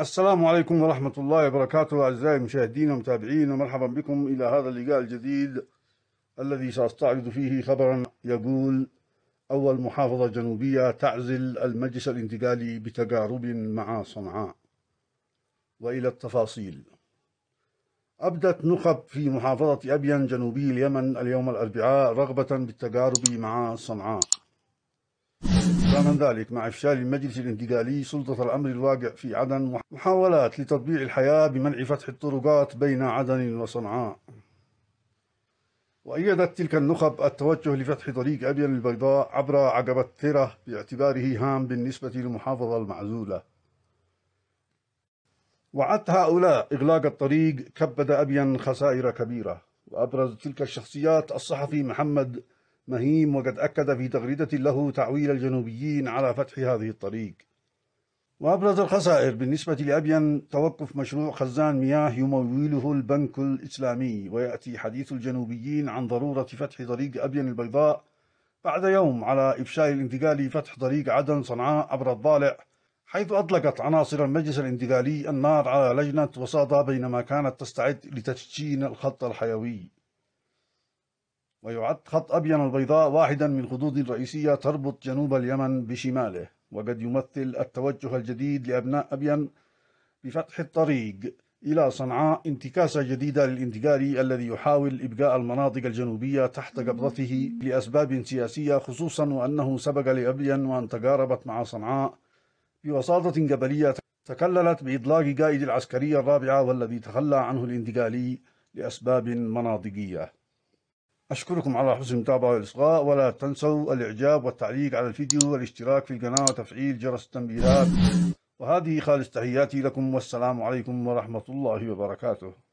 السلام عليكم ورحمة الله وبركاته أعزائي المشاهدين ومتابعين ومرحبا بكم إلى هذا اللقاء الجديد الذي سأستعرض فيه خبرا يقول أول محافظة جنوبية تعزل المجلس الانتقالي بتجارب مع صنعاء وإلى التفاصيل أبدت نخب في محافظة أبين جنوبي اليمن اليوم الأربعاء رغبة بالتجارب مع صنعاء رغم ذلك مع إفشال المجلس الانتقالي سلطة الأمر الواقع في عدن محاولات لتطبيع الحياة بمنع فتح الطرقات بين عدن وصنعاء وأيدت تلك النخب التوجه لفتح طريق أبين البيضاء عبر عقبة ثرة باعتباره هام بالنسبة للمحافظة المعزولة وعدت هؤلاء إغلاق الطريق كبد أبين خسائر كبيرة وأبرز تلك الشخصيات الصحفي محمد مهيم وقد أكد في تغريدة له تعويل الجنوبيين على فتح هذه الطريق وأبرز الخسائر بالنسبة لأبين توقف مشروع خزان مياه يموله البنك الإسلامي ويأتي حديث الجنوبيين عن ضرورة فتح طريق أبين البيضاء بعد يوم على إفشاء الانتقال لفتح طريق عدن صنعاء عبر الضالع حيث أطلقت عناصر المجلس الانتقالي النار على لجنة وساطة بينما كانت تستعد لتشجين الخط الحيوي ويعد خط أبين البيضاء واحدا من خطوط رئيسية تربط جنوب اليمن بشماله وقد يمثل التوجه الجديد لأبناء أبين بفتح الطريق إلى صنعاء انتكاسة جديدة للانتقالي الذي يحاول إبقاء المناطق الجنوبية تحت قبضته لأسباب سياسية خصوصا وأنه سبق لأبين وأن تقاربت مع صنعاء بوساطة قبلية تكللت بإطلاق قائد العسكرية الرابعة والذي تخلى عنه الانتقالي لأسباب مناطقية أشكركم على حسن المتابعة والإصغاء ولا تنسوا الإعجاب والتعليق على الفيديو والاشتراك في القناة وتفعيل جرس التنبيهات وهذه خالص تحياتي لكم والسلام عليكم ورحمة الله وبركاته